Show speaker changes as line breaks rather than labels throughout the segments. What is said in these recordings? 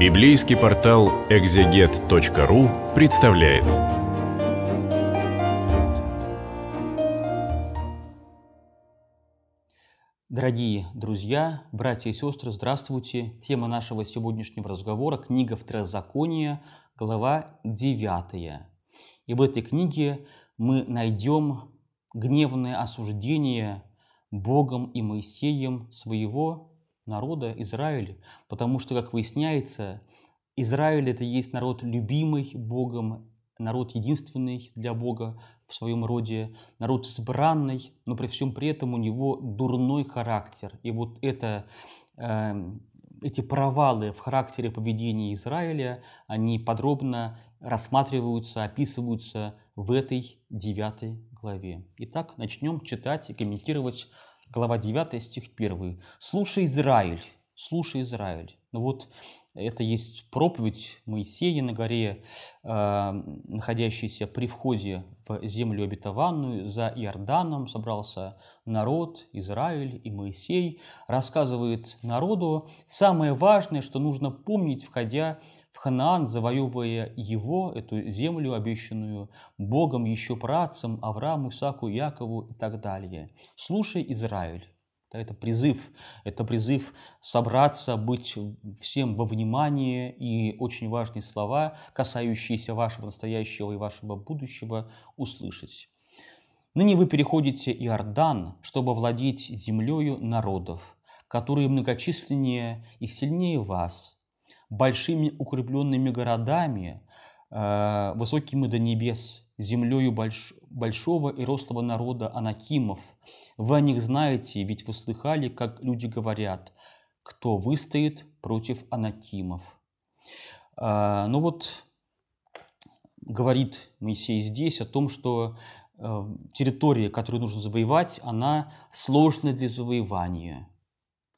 Библейский портал экзегет.ру представляет. Дорогие друзья, братья и сестры, здравствуйте. Тема нашего сегодняшнего разговора – книга Второзакония, глава 9. И в этой книге мы найдем гневное осуждение Богом и Моисеем своего народа Израиля, потому что, как выясняется, Израиль – это есть народ, любимый Богом, народ единственный для Бога в своем роде, народ избранный, но при всем при этом у него дурной характер. И вот это, э, эти провалы в характере поведения Израиля, они подробно рассматриваются, описываются в этой девятой главе. Итак, начнем читать и комментировать глава 9, стих 1. «Слушай, Израиль, слушай, Израиль». Ну вот это есть проповедь Моисея на горе, э, находящейся при входе в землю обетованную. За Иорданом собрался народ, Израиль и Моисей. Рассказывает народу самое важное, что нужно помнить, входя в Ханаан, завоевывая его, эту землю обещанную Богом еще працам Аврааму, Исаку, Якову и так далее. Слушай, Израиль, это призыв, это призыв собраться, быть всем во внимании и очень важные слова, касающиеся вашего настоящего и вашего будущего, услышать. Ныне вы переходите Иордан, чтобы владеть землею народов, которые многочисленнее и сильнее вас, большими укрепленными городами, э, высокими до небес, землею больш... большого и рослого народа анакимов. Вы о них знаете, ведь вы слыхали, как люди говорят, кто выстоит против анакимов. А, ну вот, говорит Моисей здесь о том, что э, территория, которую нужно завоевать, она сложная для завоевания,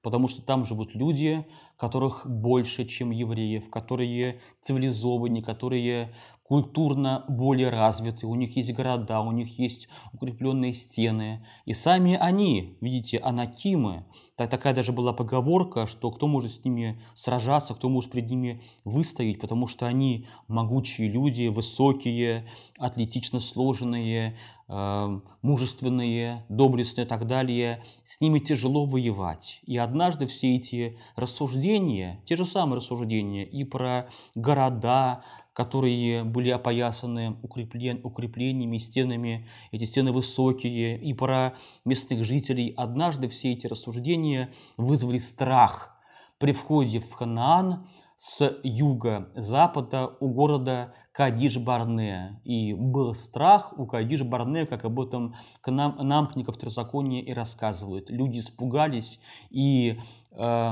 потому что там живут люди, которых больше, чем евреев, которые цивилизованнее, которые культурно более развиты, у них есть города, у них есть укрепленные стены. И сами они, видите, анакимы, так, такая даже была поговорка, что кто может с ними сражаться, кто может перед ними выстоять, потому что они могучие люди, высокие, атлетично сложенные, э, мужественные, доблестные и так далее. С ними тяжело воевать. И однажды все эти рассуждения рассуждения, те же самые рассуждения и про города, которые были опоясаны укреплен, укреплениями, стенами, эти стены высокие, и про местных жителей. Однажды все эти рассуждения вызвали страх при входе в Ханаан с юга-запада у города Кадиш-Барне. И был страх у Кадиш-Барне, как об этом нам, нампников Трезакония и рассказывают. Люди испугались и э,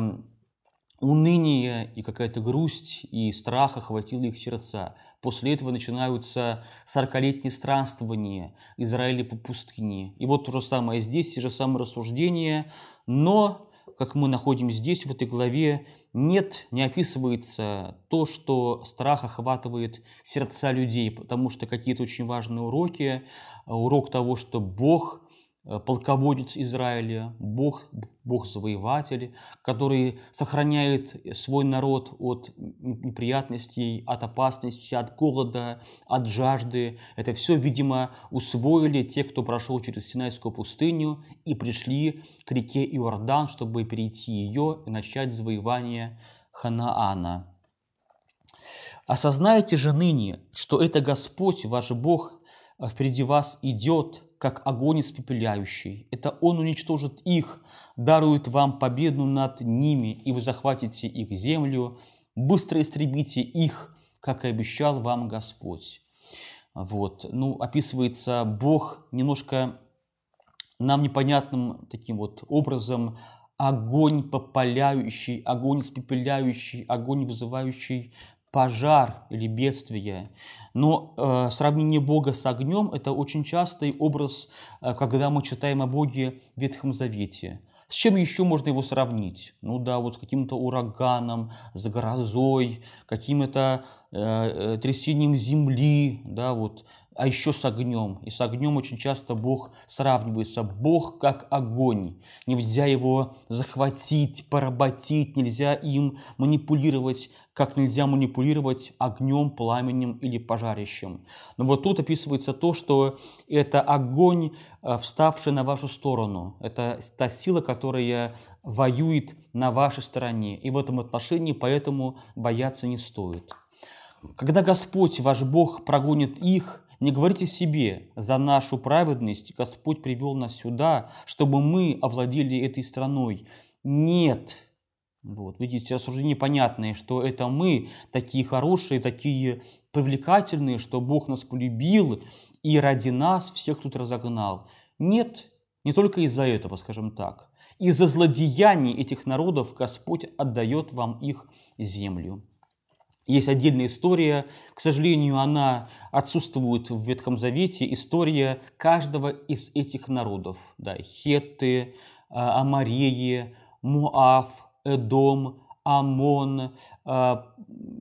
уныние и какая-то грусть и страх охватило их сердца. После этого начинаются сорокалетние странствования Израиля по пустыне. И вот то же самое здесь, те же самые рассуждения, но, как мы находим здесь, в этой главе, нет, не описывается то, что страх охватывает сердца людей, потому что какие-то очень важные уроки, урок того, что Бог – Э, полководец Израиля, бог, бог-завоеватель, который сохраняет свой народ от неприятностей, от опасности, от голода, от жажды. Это все, видимо, усвоили те, кто прошел через Синайскую пустыню и пришли к реке Иордан, чтобы перейти ее и начать завоевание Ханаана. Осознайте же ныне, что это Господь, ваш Бог, а впереди вас идет, как огонь испепеляющий. Это Он уничтожит их, дарует вам победу над ними, и вы захватите их землю, быстро истребите их, как и обещал вам Господь. Вот. Ну, описывается Бог немножко нам непонятным таким вот образом, огонь попаляющий, огонь спепеляющий, огонь вызывающий пожар или бедствие. Но э, сравнение Бога с огнем – это очень частый образ, э, когда мы читаем о Боге в Ветхом Завете. С чем еще можно его сравнить? Ну да, вот с каким-то ураганом, с грозой, каким-то э, э трясением земли, да, вот а еще с огнем. И с огнем очень часто Бог сравнивается. Бог как огонь. Нельзя его захватить, поработить, нельзя им манипулировать, как нельзя манипулировать огнем, пламенем или пожарищем. Но вот тут описывается то, что это огонь, э, вставший на вашу сторону. Это та сила, которая воюет на вашей стороне. И в этом отношении поэтому бояться не стоит. Когда Господь, ваш Бог, прогонит их – не говорите себе, за нашу праведность Господь привел нас сюда, чтобы мы овладели этой страной. Нет. Вот, видите, рассуждение понятное, что это мы такие хорошие, такие привлекательные, что Бог нас полюбил и ради нас всех тут разогнал. Нет, не только из-за этого, скажем так. Из-за злодеяний этих народов Господь отдает вам их землю. Есть отдельная история, к сожалению, она отсутствует в Ветхом Завете, история каждого из этих народов. Да, хетты, а, Амареи, Муав, Эдом, Амон, а,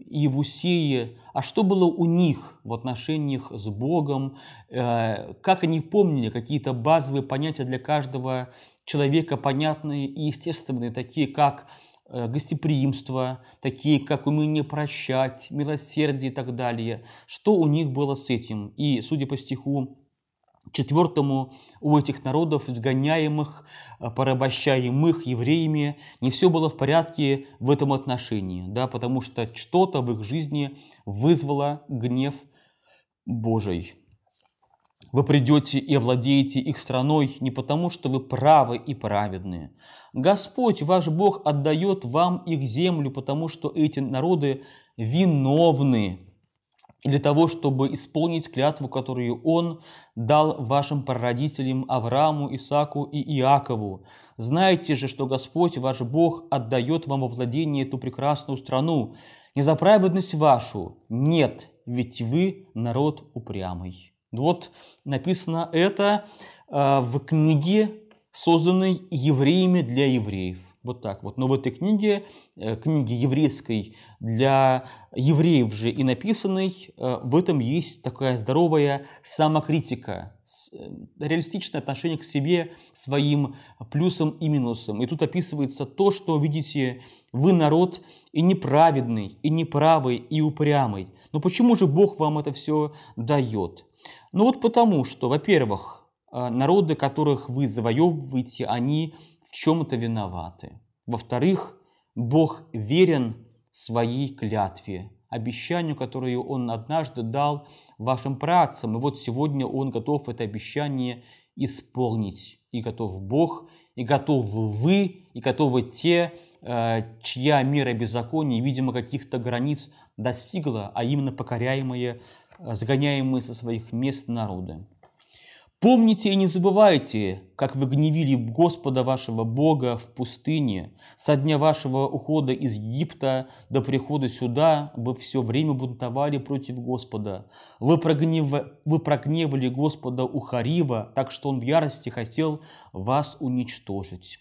Евусеи. А что было у них в отношениях с Богом? Э, как они помнили какие-то базовые понятия для каждого человека, понятные и естественные, такие как Э, гостеприимства, такие как умение прощать, милосердие и так далее. Что у них было с этим? И, судя по стиху четвертому, у этих народов, изгоняемых, э, порабощаемых евреями, не все было в порядке в этом отношении, да, потому что что-то в их жизни вызвало гнев Божий. Вы придете и овладеете их страной не потому, что вы правы и праведные. Господь, ваш Бог, отдает вам их землю, потому что эти народы виновны для того, чтобы исполнить клятву, которую Он дал вашим прародителям Аврааму, Исаку и Иакову. Знаете же, что Господь ваш Бог отдает вам во владение эту прекрасную страну, не за праведность вашу, нет, ведь вы народ упрямый. Ну вот написано это э, в книге, созданной евреями для евреев. Вот так вот. Но в этой книге, э, книге еврейской, для евреев же и написанной, э, в этом есть такая здоровая самокритика, э, реалистичное отношение к себе, своим плюсам и минусам. И тут описывается то, что, видите, вы народ и неправедный, и неправый, и упрямый. Но почему же Бог вам это все дает? Ну вот потому что, во-первых, народы, которых вы завоевываете, они чем это виноваты. Во-вторых, Бог верен своей клятве, обещанию, которое Он однажды дал вашим працам. И вот сегодня Он готов это обещание исполнить. И готов Бог, и готов вы, и готовы те, э, чья мера беззакония, видимо, каких-то границ достигла, а именно покоряемые, э, сгоняемые со своих мест народы. Помните и не забывайте, как вы гневили Господа вашего Бога в пустыне, со дня вашего ухода из Египта до прихода сюда вы все время бунтовали против Господа. Вы, прогнев... вы прогневали Господа у Харива, так что он в ярости хотел вас уничтожить.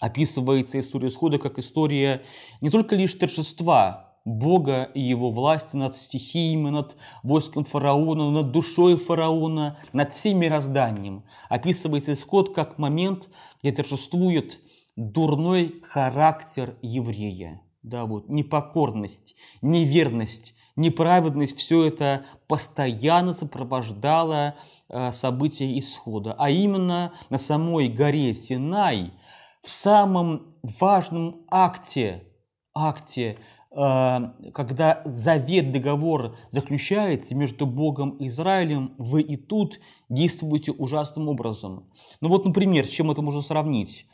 Описывается история исхода как история не только лишь торжества, Бога и его власти над стихиями, над войском фараона, над душой фараона, над всем мирозданием. Описывается исход как момент, где торжествует дурной характер еврея. Да, вот, непокорность, неверность, неправедность, все это постоянно сопровождало э, события исхода. А именно на самой горе Синай, в самом важном акте, акте а, когда завет договор заключается между Богом и Израилем, вы и тут действуете ужасным образом. Ну вот, например, с чем это можно сравнить?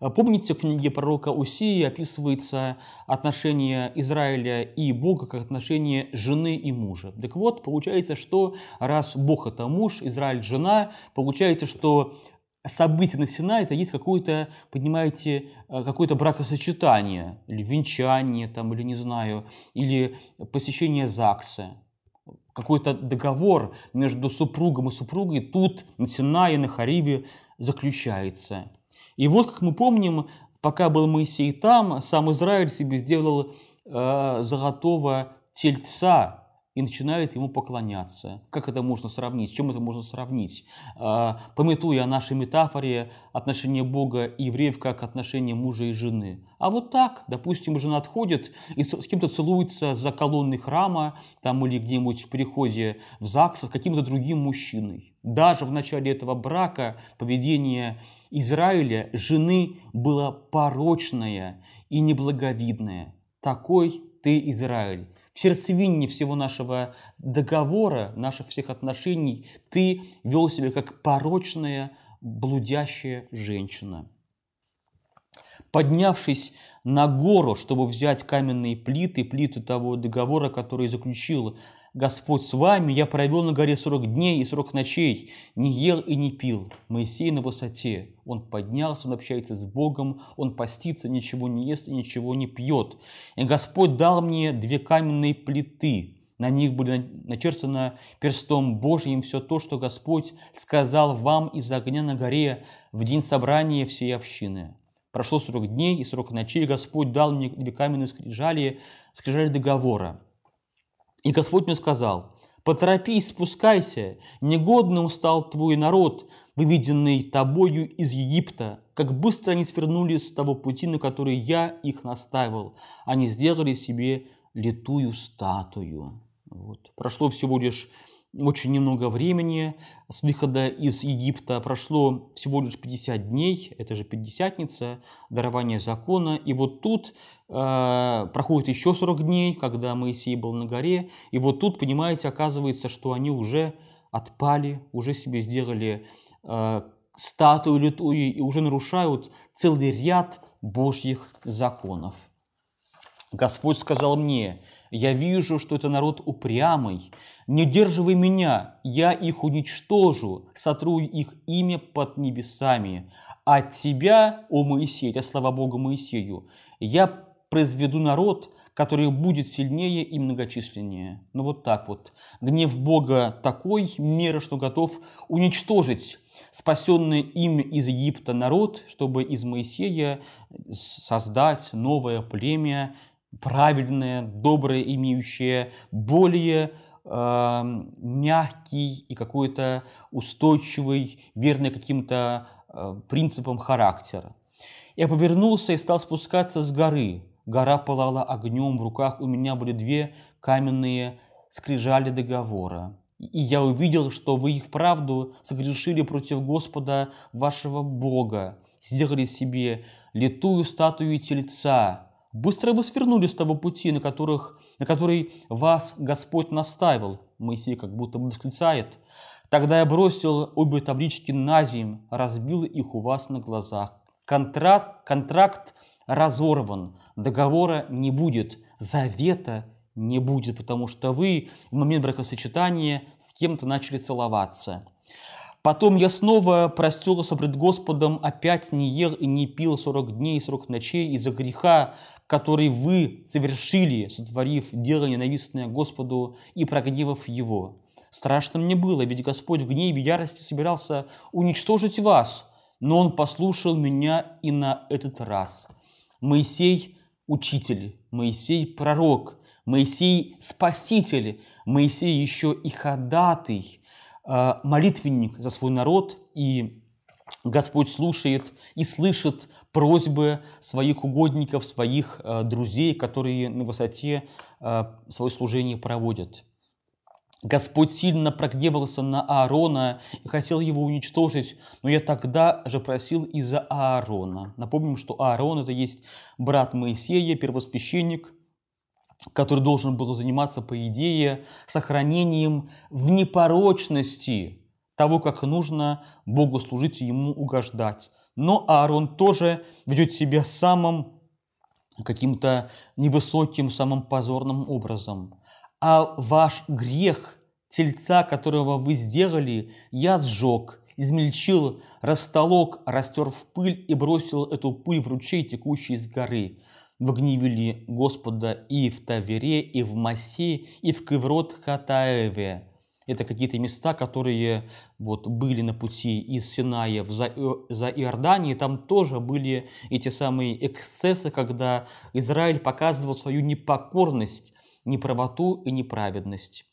А, помните, в книге пророка Усии описывается отношение Израиля и Бога как отношение жены и мужа. Так вот, получается, что раз Бог – это муж, Израиль – жена, получается, что Событие на Синае это есть какое-то, понимаете, э, какое-то бракосочетание, или венчание, там, или не знаю, или посещение ЗАГСа, какой-то договор между супругом и супругой тут, на Синае, на Харибе заключается. И вот, как мы помним, пока был Моисей там, сам Израиль себе сделал э, золотого тельца, и начинают ему поклоняться. Как это можно сравнить? С чем это можно сравнить? А, пометуя о нашей метафоре отношения Бога и евреев как отношения мужа и жены. А вот так, допустим, жена отходит и с кем-то целуется за колонной храма там или где-нибудь в переходе в ЗАГС с каким-то другим мужчиной. Даже в начале этого брака поведение Израиля жены было порочное и неблаговидное. Такой ты, Израиль в сердцевине всего нашего договора, наших всех отношений, ты вел себя как порочная, блудящая женщина. Поднявшись на гору, чтобы взять каменные плиты, плиты того договора, который заключил Господь с вами, я провел на горе сорок дней и сорок ночей, не ел и не пил. Моисей на высоте, он поднялся, он общается с Богом, он постится, ничего не ест и ничего не пьет. И Господь дал мне две каменные плиты, на них были начертано перстом Божьим все то, что Господь сказал вам из огня на горе в день собрания всей общины. Прошло сорок дней и сорок ночей, Господь дал мне две каменные скрижали, скрижали договора и Господь мне сказал, «Поторопись, спускайся, негодным стал твой народ, выведенный тобою из Египта, как быстро они свернули с того пути, на который я их настаивал, Они сделали себе литую статую». Вот. Прошло всего лишь очень немного времени. С выхода из Египта прошло всего лишь 50 дней, это же Пятидесятница, дарование закона. И вот тут э, проходит еще 40 дней, когда Моисей был на горе. И вот тут, понимаете, оказывается, что они уже отпали, уже себе сделали э, статую литую и уже нарушают целый ряд божьих законов. Господь сказал мне, я вижу, что это народ упрямый. Не держивай меня, я их уничтожу, сотру их имя под небесами. От тебя, о Моисей, это слава Богу Моисею, я произведу народ, который будет сильнее и многочисленнее. Ну вот так вот. Гнев Бога такой меры, что готов уничтожить спасенный им из Египта народ, чтобы из Моисея создать новое племя, правильное, доброе, имеющее более э, мягкий и какой-то устойчивый, верный каким-то э, принципам характера. Я повернулся и стал спускаться с горы. Гора пылала огнем, в руках у меня были две каменные скрижали договора. И я увидел, что вы их вправду согрешили против Господа вашего Бога, сделали себе литую статую тельца, Быстро вы свернули с того пути, на, которых, на который вас Господь настаивал. Моисей как будто бы восклицает. Тогда я бросил обе таблички на земь, разбил их у вас на глазах. Контракт, контракт разорван, договора не будет, завета не будет, потому что вы в момент бракосочетания с кем-то начали целоваться. Потом я снова простелся пред Господом, опять не ел и не пил сорок дней и сорок ночей из-за греха, который вы совершили, сотворив дело ненавистное Господу и прогневав Его. Страшно мне было, ведь Господь в гневе и ярости собирался уничтожить вас, но Он послушал меня и на этот раз. Моисей – учитель, Моисей – пророк, Моисей – спаситель, Моисей еще и ходатый, э, молитвенник за свой народ, и Господь слушает и слышит просьбы своих угодников, своих э, друзей, которые на высоте э, свое служение проводят. Господь сильно прогневался на Аарона и хотел его уничтожить, но я тогда же просил из-за Аарона. Напомним, что Аарон – это есть брат Моисея, первосвященник, который должен был заниматься, по идее, сохранением в непорочности того, как нужно Богу служить и Ему угождать но Аарон тоже ведет себя самым каким-то невысоким, самым позорным образом. А ваш грех, тельца, которого вы сделали, я сжег, измельчил, растолок, растер в пыль и бросил эту пыль в ручей, текущий из горы. Вы гневили Господа и в Тавере, и в Масе, и в Кеврот-Хатаеве это какие-то места, которые вот были на пути из Синая в за, э, за Иордании. Там тоже были эти самые эксцессы, когда Израиль показывал свою непокорность, неправоту и неправедность.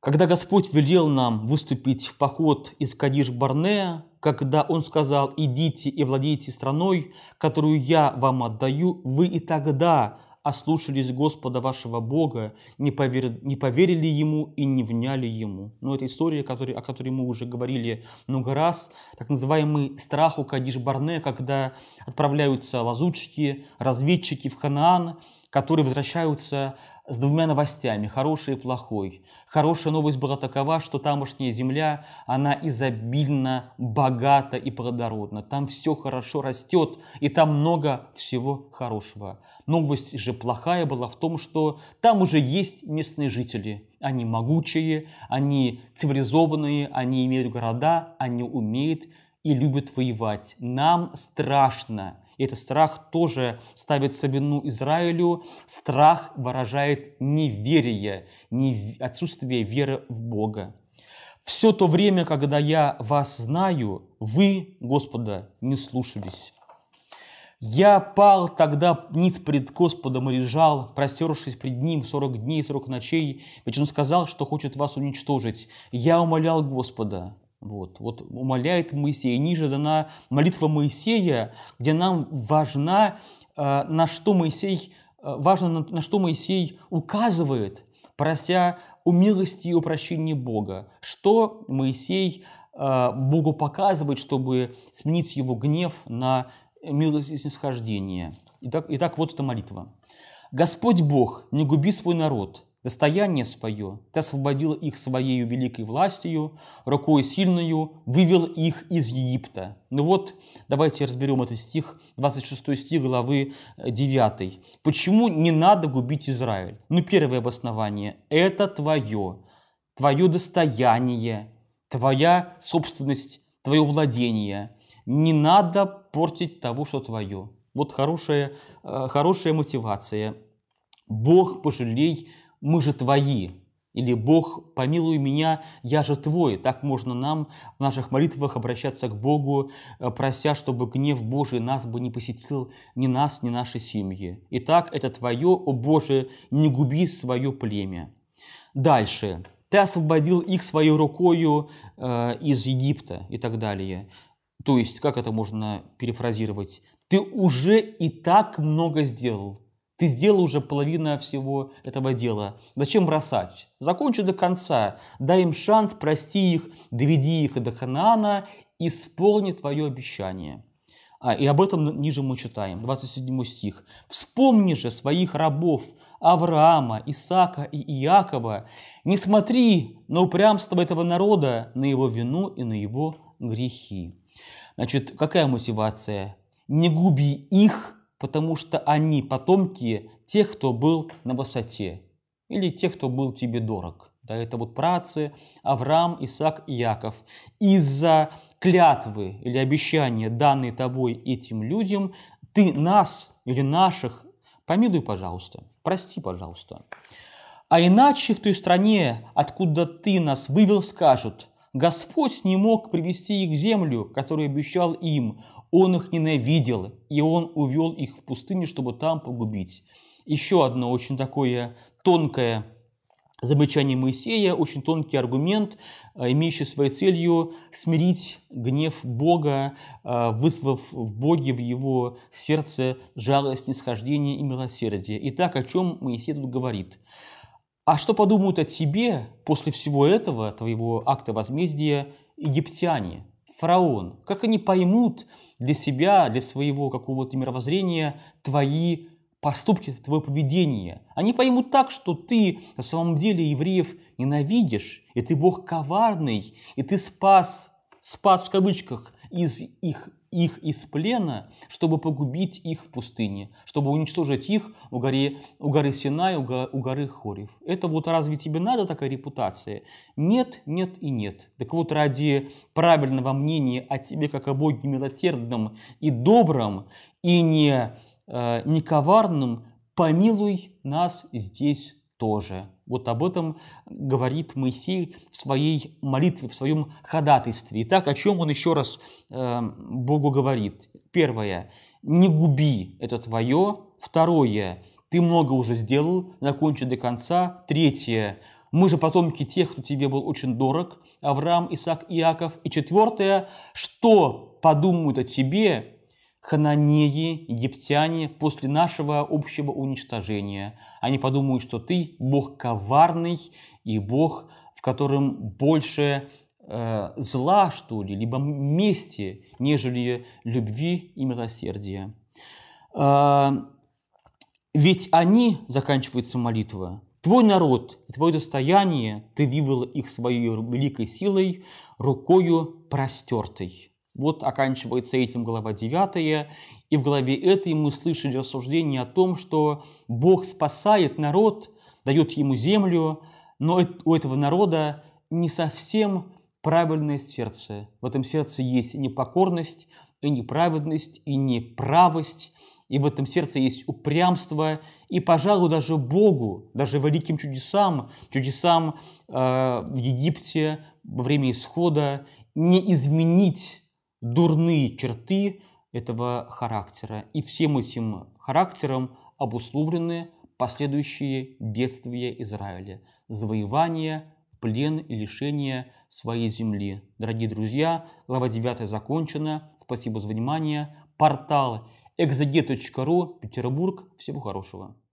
Когда Господь велел нам выступить в поход из Кадиш-Барнея, когда Он сказал «Идите и владейте страной, которую я вам отдаю», вы и тогда ослушались Господа вашего Бога, не повер не поверили Ему и не вняли Ему. Но ну, эта история, который, о которой мы уже говорили много раз, так называемый страх у Кадиш Барне, когда отправляются лазутчики, разведчики в Ханаан, которые возвращаются с двумя новостями, хорошей и плохой. Хорошая новость была такова, что тамошняя земля, она изобильно, богата и плодородна. Там все хорошо растет, и там много всего хорошего. Новость же плохая была в том, что там уже есть местные жители. Они могучие, они цивилизованные, они имеют города, они умеют и любят воевать. Нам страшно, и этот страх тоже ставит вину Израилю. Страх выражает неверие, отсутствие веры в Бога. «Все то время, когда я вас знаю, вы, Господа, не слушались». Я пал тогда ниц пред Господом и лежал, простершись пред Ним сорок дней и сорок ночей, ведь Он сказал, что хочет вас уничтожить. Я умолял Господа, вот, вот умоляет Моисей. Ниже дана молитва Моисея, где нам важна, э, на что Моисей, э, важно, на, что Моисей указывает, прося у милости и о прощении Бога. Что Моисей э, Богу показывает, чтобы сменить его гнев на милость и снисхождение. Итак, итак, вот эта молитва. «Господь Бог, не губи свой народ, достояние свое, ты освободил их своей великой властью, рукой сильную, вывел их из Египта». Ну вот, давайте разберем этот стих, 26 стих главы 9. Э, Почему не надо губить Израиль? Ну, первое обоснование – это твое, твое достояние, твоя собственность, твое владение. Не надо портить того, что твое. Вот хорошая, э, хорошая мотивация. «Бог, пожалей мы же твои, или «Бог, помилуй меня, я же твой». Так можно нам в наших молитвах обращаться к Богу, э, прося, чтобы гнев Божий нас бы не посетил ни нас, ни нашей семьи. Итак, это твое, о Боже, не губи свое племя. Дальше. Ты освободил их своей рукою э, из Египта и так далее. То есть, как это можно перефразировать? Ты уже и так много сделал ты сделал уже половину всего этого дела. Зачем бросать? Закончу до конца. Дай им шанс, прости их, доведи их до Ханаана, исполни твое обещание. А, и об этом ниже мы читаем, 27 стих. «Вспомни же своих рабов Авраама, Исаака и Иакова, не смотри на упрямство этого народа, на его вину и на его грехи». Значит, какая мотивация? Не губи их, потому что они потомки тех, кто был на высоте, или тех, кто был тебе дорог. Да, это вот працы Авраам, Исаак и Яков. Из-за клятвы или обещания, данные тобой этим людям, ты нас или наших помилуй, пожалуйста, прости, пожалуйста. А иначе в той стране, откуда ты нас вывел, скажут – Господь не мог привести их в землю, которую обещал им. Он их ненавидел, и он увел их в пустыню, чтобы там погубить. Еще одно очень такое тонкое замечание Моисея, очень тонкий аргумент, э, имеющий своей целью смирить гнев Бога, э, вызвав в Боге в его сердце жалость, нисхождение и милосердие. Итак, о чем Моисей тут говорит? А что подумают о тебе после всего этого, твоего акта возмездия, египтяне? фараон? Как они поймут для себя, для своего какого-то мировоззрения твои поступки, твое поведение? Они поймут так, что ты на самом деле евреев ненавидишь, и ты Бог коварный, и ты спас, спас в кавычках из их их из плена, чтобы погубить их в пустыне, чтобы уничтожить их у, горе, у горы Синай, у, го, у горы Хорев. Это вот разве тебе надо такая репутация? Нет, нет и нет. Так вот, ради правильного мнения о тебе, как о Боге милосердном и добром, и не, э, не коварном, помилуй нас здесь тоже. Вот об этом говорит Моисей в своей молитве, в своем ходатайстве. Итак, о чем он еще раз э, Богу говорит? Первое. Не губи это твое. Второе. Ты много уже сделал, закончи до конца. Третье. Мы же потомки тех, кто тебе был очень дорог. Авраам, Исаак, Иаков. И четвертое. Что подумают о тебе хананеи, египтяне, после нашего общего уничтожения. Они подумают, что ты Бог коварный и Бог, в котором больше э, зла, что ли, либо мести, нежели любви и милосердия. Э, ведь они, заканчивается молитва, Твой народ твое достояние, ты вывел их своей великой силой, рукою простертой. Вот оканчивается этим глава 9, и в главе этой мы слышали рассуждение о том, что Бог спасает народ, дает ему землю, но у этого народа не совсем правильное сердце. В этом сердце есть и непокорность, и неправедность, и неправость, и в этом сердце есть упрямство, и, пожалуй, даже Богу, даже великим чудесам, чудесам э, в Египте во время исхода, не изменить дурные черты этого характера. И всем этим характером обусловлены последующие бедствия Израиля. Завоевание, плен и лишение своей земли. Дорогие друзья, глава 9 закончена. Спасибо за внимание. Портал экзоге.ру, Петербург. Всего хорошего.